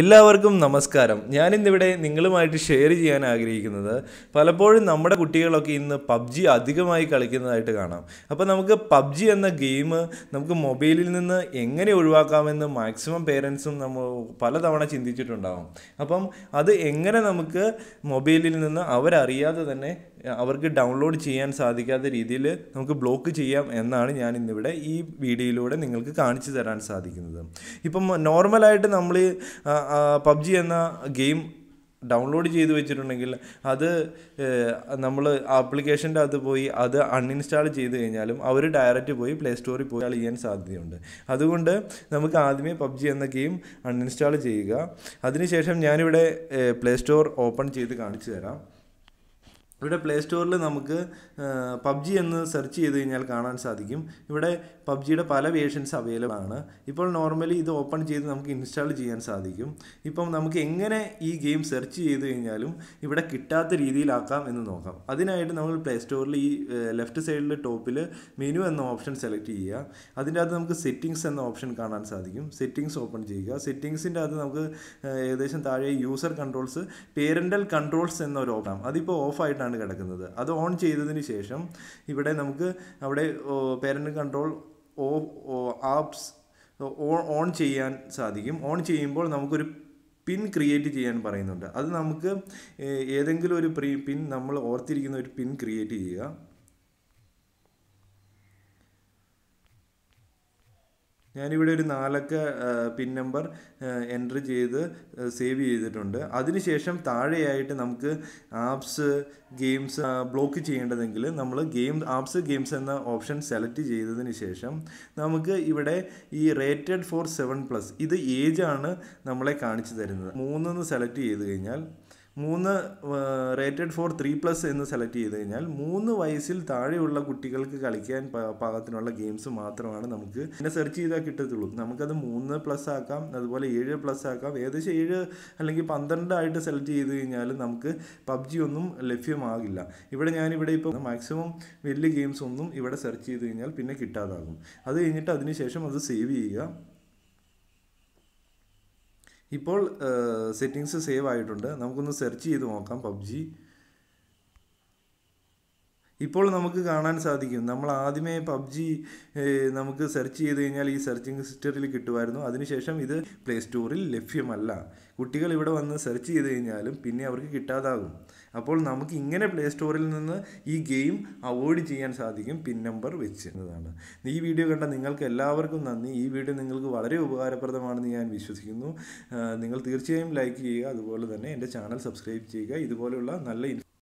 എല്ലാവർക്കും നമസ്കാരം ഞാനിന്നിവിടെ നിങ്ങളുമായിട്ട് ഷെയർ ചെയ്യാൻ ആഗ്രഹിക്കുന്നത് പലപ്പോഴും നമ്മുടെ കുട്ടികളൊക്കെ ഇന്ന് പബ്ജി അധികമായി കളിക്കുന്നതായിട്ട് കാണാം അപ്പോൾ നമുക്ക് പബ്ജി എന്ന ഗെയിം നമുക്ക് മൊബൈലിൽ നിന്ന് എങ്ങനെ ഒഴിവാക്കാമെന്ന് മാക്സിമം പേരൻസും നമ്മൾ പലതവണ ചിന്തിച്ചിട്ടുണ്ടാവും അപ്പം അത് എങ്ങനെ നമുക്ക് മൊബൈലിൽ നിന്ന് അവരറിയാതെ തന്നെ അവർക്ക് ഡൗൺലോഡ് ചെയ്യാൻ സാധിക്കാത്ത രീതിയിൽ നമുക്ക് ബ്ലോക്ക് ചെയ്യാം എന്നാണ് ഞാൻ ഇന്നിവിടെ ഈ വീഡിയോയിലൂടെ നിങ്ങൾക്ക് കാണിച്ചു തരാൻ സാധിക്കുന്നത് ഇപ്പം നോർമലായിട്ട് നമ്മൾ പബ്ജി എന്ന ഗെയിം ഡൗൺലോഡ് ചെയ്ത് വെച്ചിട്ടുണ്ടെങ്കിൽ അത് നമ്മൾ ആപ്ലിക്കേഷൻ്റെ അകത്ത് പോയി അത് അൺഇൻസ്റ്റാൾ ചെയ്ത് കഴിഞ്ഞാലും അവർ ഡയറക്റ്റ് പോയി പ്ലേ സ്റ്റോറിൽ പോയി ചെയ്യാൻ സാധ്യതയുണ്ട് അതുകൊണ്ട് നമുക്ക് ആദ്യമേ പബ്ജി എന്ന ഗെയിം അൺഇൻസ്റ്റാൾ ചെയ്യുക അതിനുശേഷം ഞാനിവിടെ പ്ലേ സ്റ്റോർ ഓപ്പൺ ചെയ്ത് കാണിച്ചു തരാം ഇവിടെ പ്ലേ സ്റ്റോറിൽ നമുക്ക് പബ്ജി എന്ന് സെർച്ച് ചെയ്ത് കഴിഞ്ഞാൽ കാണാൻ സാധിക്കും ഇവിടെ പബ്ജിയുടെ പല വേർഷൻസ് അവൈലബിൾ ആണ് ഇപ്പോൾ നോർമലി ഇത് ഓപ്പൺ ചെയ്ത് നമുക്ക് ഇൻസ്റ്റാൾ ചെയ്യാൻ സാധിക്കും ഇപ്പം നമുക്ക് എങ്ങനെ ഈ ഗെയിം സെർച്ച് ചെയ്ത് കഴിഞ്ഞാലും ഇവിടെ കിട്ടാത്ത രീതിയിലാക്കാം എന്ന് നോക്കാം അതിനായിട്ട് നമ്മൾ പ്ലേ സ്റ്റോറിൽ ഈ ലെഫ്റ്റ് സൈഡിൽ ടോപ്പിൽ മെനു എന്ന ഓപ്ഷൻ സെലക്ട് ചെയ്യുക അതിൻ്റെ അകത്ത് നമുക്ക് സെറ്റിങ്സ് എന്ന ഓപ്ഷൻ കാണാൻ സാധിക്കും സെറ്റിങ്സ് ഓപ്പൺ ചെയ്യുക സെറ്റിങ്സിൻ്റെ അകത്ത് നമുക്ക് ഏകദേശം താഴെ യൂസർ കൺട്രോൾസ് പേരൻ്റൽ കൺട്രോൾസ് എന്നൊരു ഓപ്ഷൻ അതിപ്പോൾ ഓഫ് ആണ് കിടക്കുന്നത് അത് ഓൺ ചെയ്തതിന് ശേഷം ഇവിടെ നമുക്ക് അവിടെ പേരൻറ് കൺട്രോൾ ഓ ആപ്സ് ഓൺ ചെയ്യാൻ സാധിക്കും ഓൺ ചെയ്യുമ്പോൾ നമുക്കൊരു പിൻ ക്രിയേറ്റ് ചെയ്യാൻ പറയുന്നുണ്ട് അത് നമുക്ക് ഏതെങ്കിലും ഒരു പ്രീ പിൻ നമ്മൾ ഓർത്തിരിക്കുന്ന ഒരു പിൻ ക്രിയേറ്റ് ചെയ്യുക ഞാനിവിടെ ഒരു നാലക്ക പിൻ നമ്പർ എൻ്റർ ചെയ്ത് സേവ് ചെയ്തിട്ടുണ്ട് അതിനുശേഷം താഴെയായിട്ട് നമുക്ക് ആപ്സ് ഗെയിംസ് ബ്ലോക്ക് ചെയ്യേണ്ടതെങ്കിൽ നമ്മൾ ഗെയിം ആപ്സ് ഗെയിംസ് എന്ന ഓപ്ഷൻ സെലക്ട് ചെയ്തതിന് ശേഷം നമുക്ക് ഇവിടെ ഈ റേറ്റഡ് ഫോർ സെവൻ പ്ലസ് ഇത് ഏജാണ് നമ്മളെ കാണിച്ചു തരുന്നത് മൂന്നെന്ന് സെലക്ട് ചെയ്ത് കഴിഞ്ഞാൽ മൂന്ന് റേറ്റഡ് ഫോർ ത്രീ പ്ലസ് എന്ന് സെലക്ട് ചെയ്ത് കഴിഞ്ഞാൽ മൂന്ന് വയസ്സിൽ താഴെയുള്ള കുട്ടികൾക്ക് കളിക്കാൻ പാകത്തിനുള്ള ഗെയിംസ് മാത്രമാണ് നമുക്ക് പിന്നെ സെർച്ച് ചെയ്താൽ കിട്ടത്തുള്ളൂ നമുക്കത് മൂന്ന് പ്ലസ് ആക്കാം അതുപോലെ ഏഴ് പ്ലസ് ആക്കാം ഏകദേശം ഏഴ് അല്ലെങ്കിൽ പന്ത്രണ്ടായിട്ട് സെലക്ട് ചെയ്ത് കഴിഞ്ഞാൽ നമുക്ക് പബ്ജി ഒന്നും ലഭ്യമാകില്ല ഇവിടെ ഞാനിവിടെ ഇപ്പോൾ മാക്സിമം വലിയ ഗെയിംസ് ഒന്നും ഇവിടെ സെർച്ച് ചെയ്ത് കഴിഞ്ഞാൽ പിന്നെ കിട്ടാതാകും അത് കഴിഞ്ഞിട്ട് അതിനുശേഷം അത് സേവ് ചെയ്യുക ഇപ്പോൾ സെറ്റിങ്സ് സേവ് ആയിട്ടുണ്ട് നമുക്കൊന്ന് സെർച്ച് ചെയ്ത് നോക്കാം പബ്ജി ഇപ്പോൾ നമുക്ക് കാണാൻ സാധിക്കും നമ്മൾ ആദ്യമേ പബ്ജി നമുക്ക് സെർച്ച് ചെയ്ത് കഴിഞ്ഞാൽ ഈ സെർച്ചിങ് സിസ്റ്ററിൽ കിട്ടുമായിരുന്നു അതിനുശേഷം ഇത് പ്ലേ സ്റ്റോറിൽ ലഭ്യമല്ല കുട്ടികൾ ഇവിടെ വന്ന് സെർച്ച് ചെയ്ത് കഴിഞ്ഞാലും പിന്നെ അവർക്ക് കിട്ടാതാകും അപ്പോൾ നമുക്ക് ഇങ്ങനെ പ്ലേ സ്റ്റോറിൽ നിന്ന് ഈ ഗെയിം അവോയ്ഡ് ചെയ്യാൻ സാധിക്കും പിൻ നമ്പർ വെച്ചിരുന്നതാണ് ഈ വീഡിയോ കണ്ട നിങ്ങൾക്ക് എല്ലാവർക്കും നന്ദി ഈ വീഡിയോ നിങ്ങൾക്ക് വളരെ ഉപകാരപ്രദമാണെന്ന് ഞാൻ വിശ്വസിക്കുന്നു നിങ്ങൾ തീർച്ചയായും ലൈക്ക് ചെയ്യുക അതുപോലെ തന്നെ എൻ്റെ ചാനൽ സബ്സ്ക്രൈബ് ചെയ്യുക ഇതുപോലെയുള്ള നല്ല